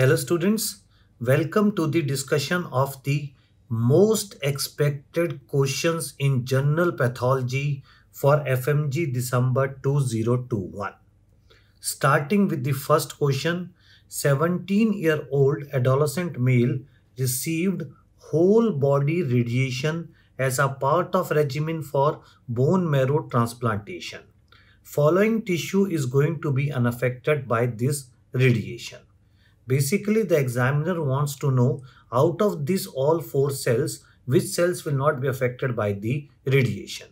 Hello students, welcome to the discussion of the most expected questions in general pathology for FMG December 2021. Starting with the first question, 17-year-old adolescent male received whole body radiation as a part of regimen for bone marrow transplantation. Following tissue is going to be unaffected by this radiation Basically, the examiner wants to know out of these all four cells, which cells will not be affected by the radiation.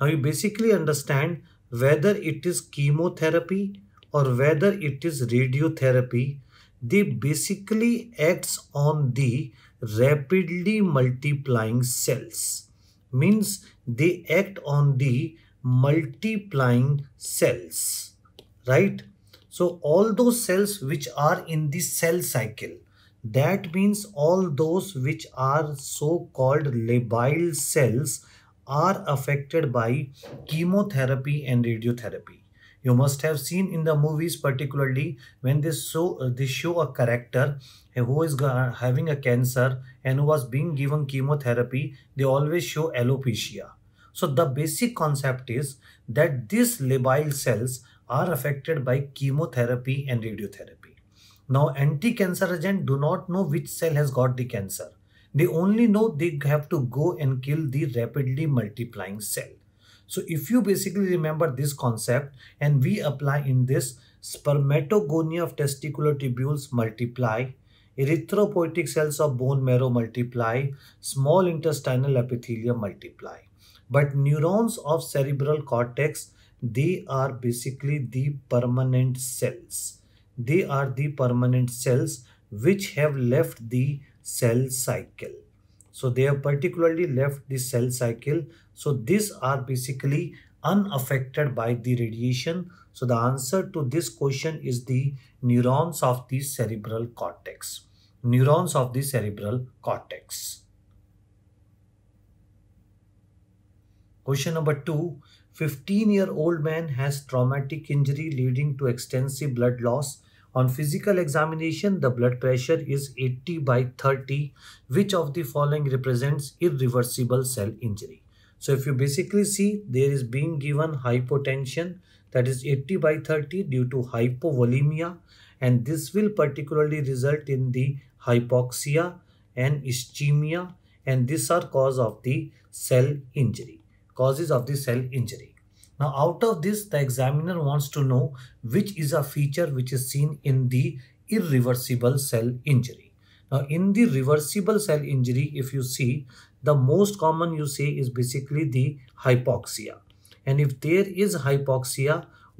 Now, you basically understand whether it is chemotherapy or whether it is radiotherapy, they basically acts on the rapidly multiplying cells. Means they act on the multiplying cells, right? So all those cells which are in the cell cycle, that means all those which are so-called labile cells are affected by chemotherapy and radiotherapy. You must have seen in the movies particularly when they show, they show a character who is having a cancer and who was being given chemotherapy, they always show alopecia. So the basic concept is that these labile cells are affected by chemotherapy and radiotherapy. Now, anti cancer agent do not know which cell has got the cancer. They only know they have to go and kill the rapidly multiplying cell. So, if you basically remember this concept and we apply in this spermatogonia of testicular tubules multiply, erythropoietic cells of bone marrow multiply, small intestinal epithelia multiply. But neurons of cerebral cortex they are basically the permanent cells. They are the permanent cells which have left the cell cycle. So they have particularly left the cell cycle. So these are basically unaffected by the radiation. So the answer to this question is the neurons of the cerebral cortex. Neurons of the cerebral cortex. Question number two, 15 year old man has traumatic injury leading to extensive blood loss. On physical examination, the blood pressure is 80 by 30. Which of the following represents irreversible cell injury? So if you basically see, there is being given hypotension that is 80 by 30 due to hypovolemia and this will particularly result in the hypoxia and ischemia and these are cause of the cell injury causes of the cell injury. Now out of this the examiner wants to know which is a feature which is seen in the irreversible cell injury. Now in the reversible cell injury if you see the most common you say is basically the hypoxia and if there is hypoxia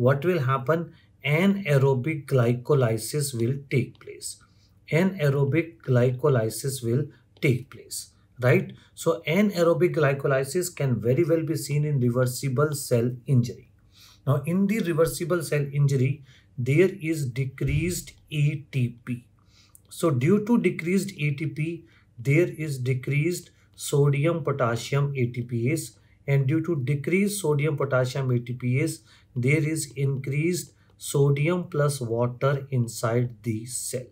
what will happen anaerobic glycolysis will take place anaerobic glycolysis will take place right? So anaerobic glycolysis can very well be seen in reversible cell injury. Now in the reversible cell injury, there is decreased ATP. So due to decreased ATP, there is decreased sodium potassium ATPase and due to decreased sodium potassium ATPase, there is increased sodium plus water inside the cell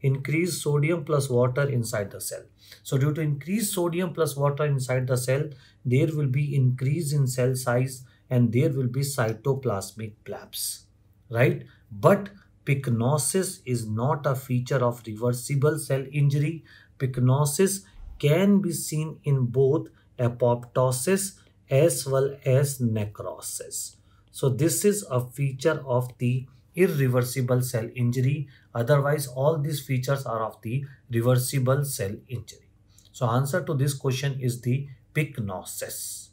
increased sodium plus water inside the cell. So due to increased sodium plus water inside the cell, there will be increase in cell size and there will be cytoplasmic collapse, right? But pycnosis is not a feature of reversible cell injury. Pycnosis can be seen in both apoptosis as well as necrosis. So this is a feature of the irreversible cell injury. Otherwise, all these features are of the reversible cell injury. So answer to this question is the pycnosis.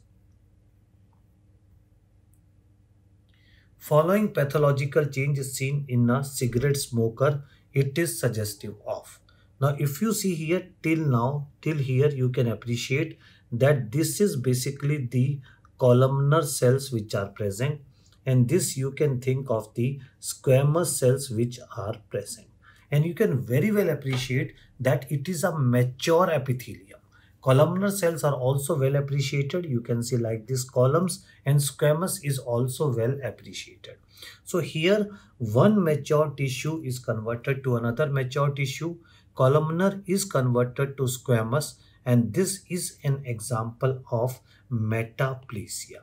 Following pathological change is seen in a cigarette smoker, it is suggestive of. Now, if you see here till now, till here, you can appreciate that this is basically the columnar cells which are present and this you can think of the squamous cells which are present and you can very well appreciate that it is a mature epithelium columnar cells are also well appreciated you can see like these columns and squamous is also well appreciated so here one mature tissue is converted to another mature tissue columnar is converted to squamous and this is an example of metaplasia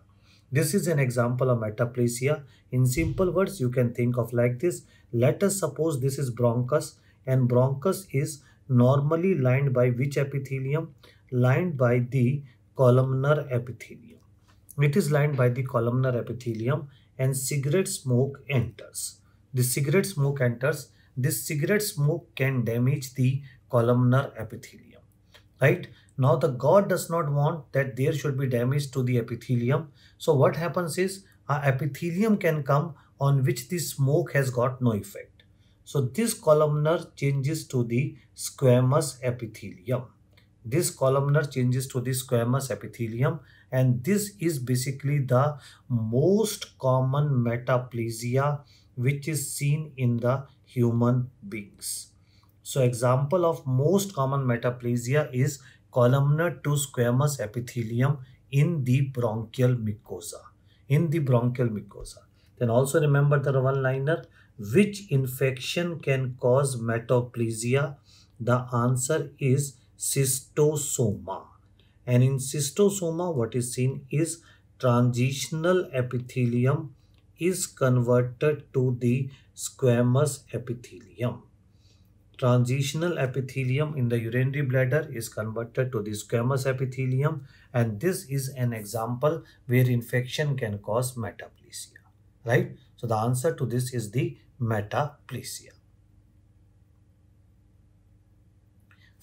this is an example of metaplasia. In simple words, you can think of like this. Let us suppose this is bronchus and bronchus is normally lined by which epithelium? Lined by the columnar epithelium. It is lined by the columnar epithelium and cigarette smoke enters. The cigarette smoke enters. This cigarette smoke can damage the columnar epithelium, right? Now the god does not want that there should be damage to the epithelium. So what happens is a epithelium can come on which the smoke has got no effect. So this columnar changes to the squamous epithelium. This columnar changes to the squamous epithelium and this is basically the most common metaplasia which is seen in the human beings. So example of most common metaplasia is columnar to squamous epithelium in the bronchial mucosa. In the bronchial mucosa. Then also remember the one liner which infection can cause metaplasia? The answer is cystosoma. And in cystosoma, what is seen is transitional epithelium is converted to the squamous epithelium transitional epithelium in the urinary bladder is converted to the squamous epithelium and this is an example where infection can cause metaplasia, right? So the answer to this is the metaplasia.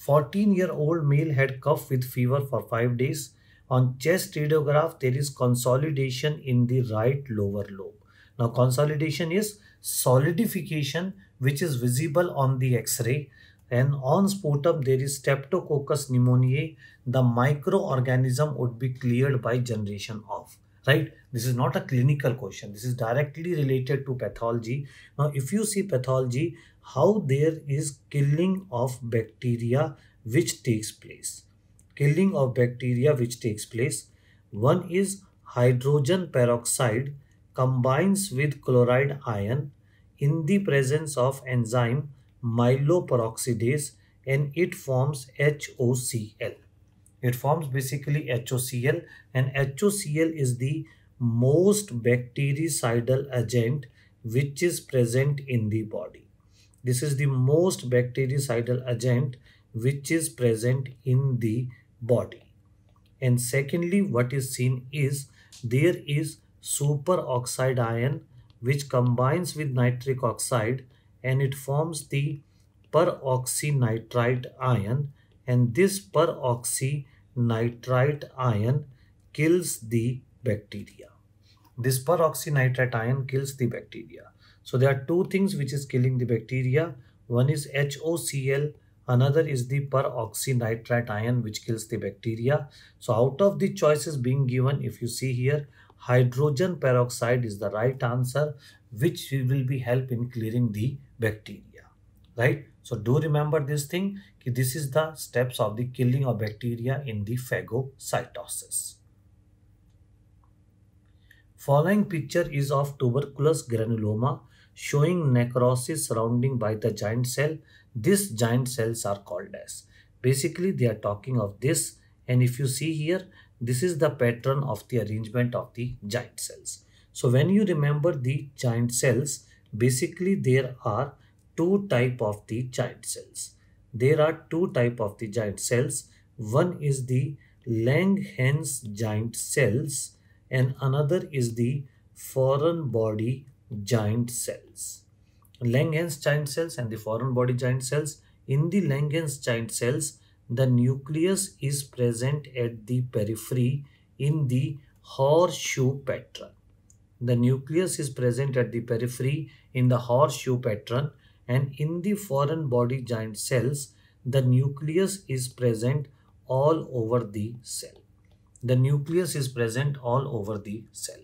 14-year-old male had cough with fever for 5 days. On chest radiograph, there is consolidation in the right lower lobe. Now, consolidation is solidification which is visible on the x-ray and on sputum there is streptococcus pneumoniae the microorganism would be cleared by generation of right this is not a clinical question this is directly related to pathology now if you see pathology how there is killing of bacteria which takes place killing of bacteria which takes place one is hydrogen peroxide combines with chloride ion in the presence of enzyme myeloperoxidase and it forms HOCl. It forms basically HOCl and HOCl is the most bactericidal agent which is present in the body. This is the most bactericidal agent which is present in the body. And secondly, what is seen is there is superoxide ion which combines with nitric oxide and it forms the peroxynitrite ion and this peroxynitrite ion kills the bacteria. This peroxynitrite ion kills the bacteria. So there are two things which is killing the bacteria. One is HOCl, another is the peroxynitrite ion which kills the bacteria. So out of the choices being given, if you see here, hydrogen peroxide is the right answer which will be help in clearing the bacteria right so do remember this thing ki this is the steps of the killing of bacteria in the phagocytosis following picture is of tuberculous granuloma showing necrosis surrounding by the giant cell these giant cells are called as basically they are talking of this and if you see here this is the pattern of the arrangement of the giant cells. So when you remember the giant cells, basically there are two type of the giant cells. There are two type of the giant cells. One is the Langhans giant cells and another is the foreign body giant cells. Langhans giant cells and the foreign body giant cells. In the Langhans giant cells, the nucleus is present at the periphery in the horseshoe pattern. The nucleus is present at the periphery in the horseshoe pattern and in the foreign body giant cells, the nucleus is present all over the cell. The nucleus is present all over the cell,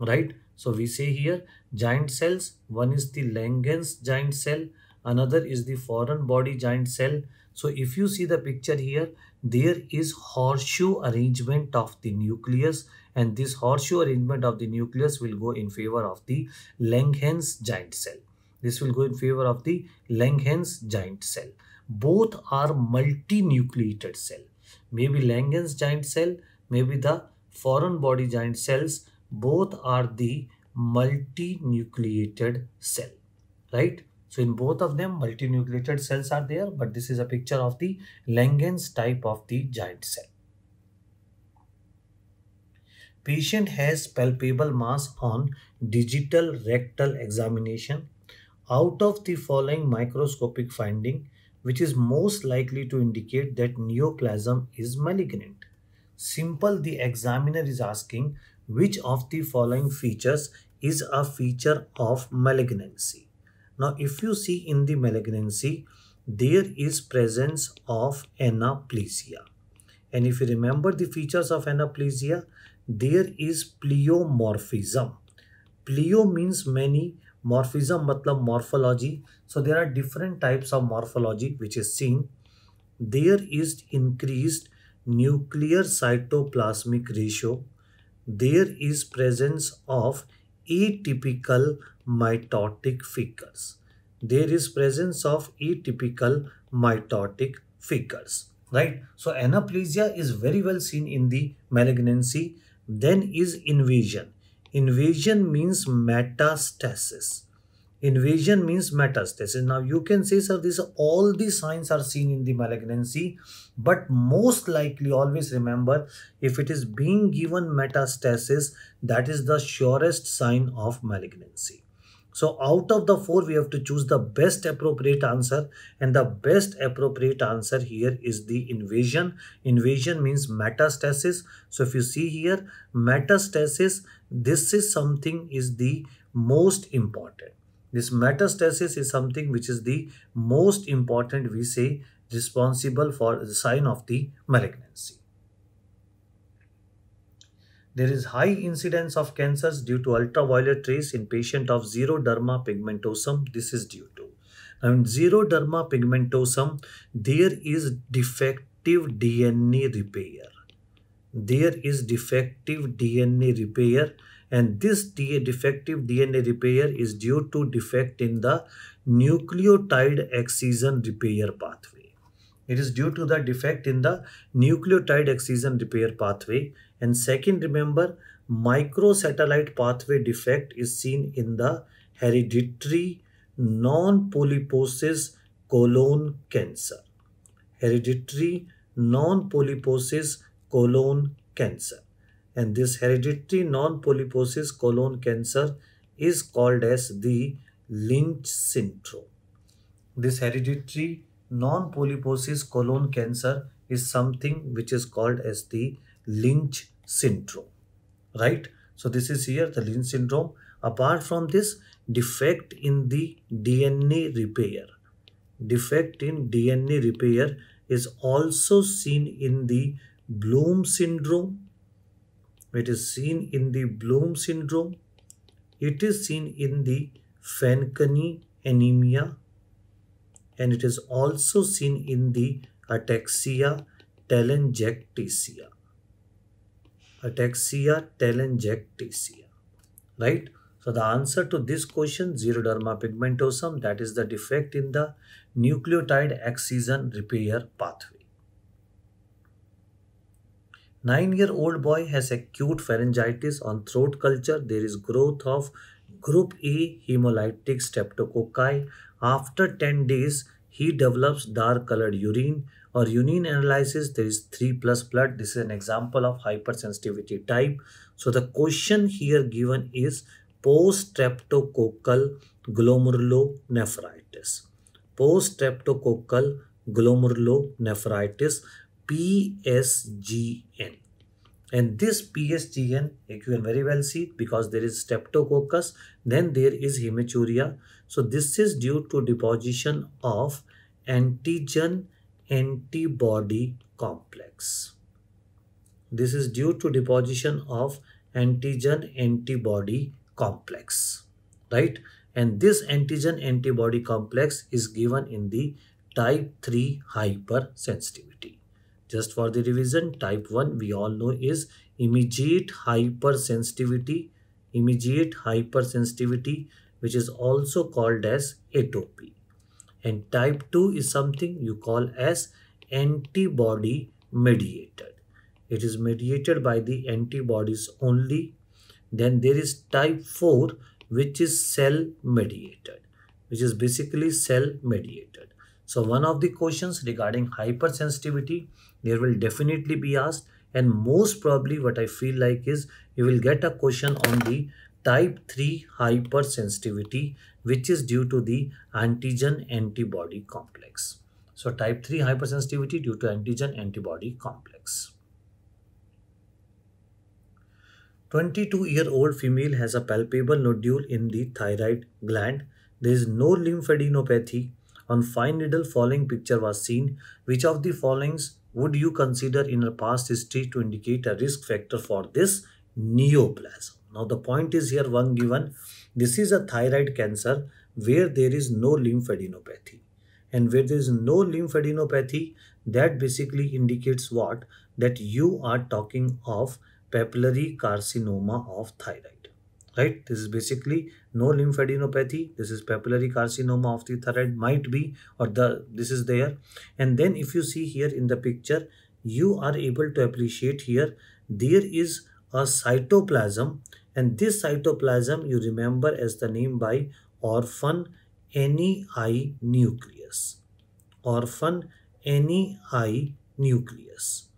right? So we say here giant cells, one is the Langens giant cell, another is the foreign body giant cell, so if you see the picture here, there is horseshoe arrangement of the nucleus and this horseshoe arrangement of the nucleus will go in favor of the Langhans giant cell. This will go in favor of the Langhans giant cell. Both are multinucleated cell. Maybe Langhans giant cell, maybe the foreign body giant cells, both are the multinucleated cell, right? So in both of them, multinucleated cells are there, but this is a picture of the Langens type of the giant cell. Patient has palpable mass on digital rectal examination. Out of the following microscopic finding, which is most likely to indicate that neoplasm is malignant. Simple, the examiner is asking which of the following features is a feature of malignancy. Now, if you see in the malignancy, there is presence of anaplasia. And if you remember the features of anaplasia, there is pleomorphism. Pleo means many, morphism matlab morphology. So there are different types of morphology which is seen. There is increased nuclear cytoplasmic ratio. There is presence of atypical mitotic figures. There is presence of atypical mitotic figures, right? So anaplasia is very well seen in the malignancy. Then is invasion. Invasion means metastasis. Invasion means metastasis. Now you can say, sir, these all the signs are seen in the malignancy, but most likely always remember if it is being given metastasis, that is the surest sign of malignancy. So out of the four, we have to choose the best appropriate answer and the best appropriate answer here is the invasion. Invasion means metastasis. So if you see here, metastasis, this is something is the most important. This metastasis is something which is the most important, we say, responsible for the sign of the malignancy. There is high incidence of cancers due to ultraviolet rays in patient of zero derma pigmentosum. This is due to. and zero derma pigmentosum, there is defective DNA repair. There is defective DNA repair and this defective DNA repair is due to defect in the nucleotide excision repair pathway. It is due to the defect in the nucleotide excision repair pathway. And second, remember, microsatellite pathway defect is seen in the hereditary non-polyposis colon cancer. Hereditary non-polyposis colon cancer and this hereditary non-polyposis colon cancer is called as the Lynch syndrome. This hereditary non-polyposis colon cancer is something which is called as the Lynch syndrome, right? So this is here the Lynch syndrome. Apart from this, defect in the DNA repair. Defect in DNA repair is also seen in the Bloom syndrome it is seen in the Bloom syndrome. It is seen in the Fanconi anemia. And it is also seen in the ataxia telangiectasia. Ataxia telangiectasia. Right? So the answer to this question, xeroderma pigmentosum, that is the defect in the nucleotide excision repair pathway. Nine-year-old boy has acute pharyngitis on throat culture. There is growth of group E hemolytic streptococci. After 10 days, he develops dark colored urine or urine analysis. There is 3 plus blood. This is an example of hypersensitivity type. So the question here given is post-streptococcal glomerulonephritis. Post-streptococcal glomerulonephritis PSGN. And this PSGN, you can very well see because there is streptococcus, then there is hematuria. So this is due to deposition of antigen antibody complex. This is due to deposition of antigen antibody complex, right? And this antigen antibody complex is given in the type 3 hypersensitivity. Just for the revision, type 1 we all know is immediate hypersensitivity, immediate hypersensitivity which is also called as atopy. And type 2 is something you call as antibody mediated. It is mediated by the antibodies only. Then there is type 4 which is cell mediated which is basically cell mediated. So one of the questions regarding hypersensitivity there will definitely be asked and most probably what I feel like is you will get a question on the type 3 hypersensitivity which is due to the antigen antibody complex. So type 3 hypersensitivity due to antigen antibody complex. 22-year-old female has a palpable nodule in the thyroid gland. There is no lymphadenopathy one fine needle following picture was seen. Which of the followings would you consider in a past history to indicate a risk factor for this neoplasm? Now the point is here one given. This is a thyroid cancer where there is no lymphadenopathy. And where there is no lymphadenopathy, that basically indicates what? That you are talking of papillary carcinoma of thyroid right? This is basically no lymphadenopathy. This is papillary carcinoma of the thyroid might be or the this is there. And then if you see here in the picture, you are able to appreciate here there is a cytoplasm and this cytoplasm you remember as the name by orphan NEI nucleus. Orphan NEI nucleus.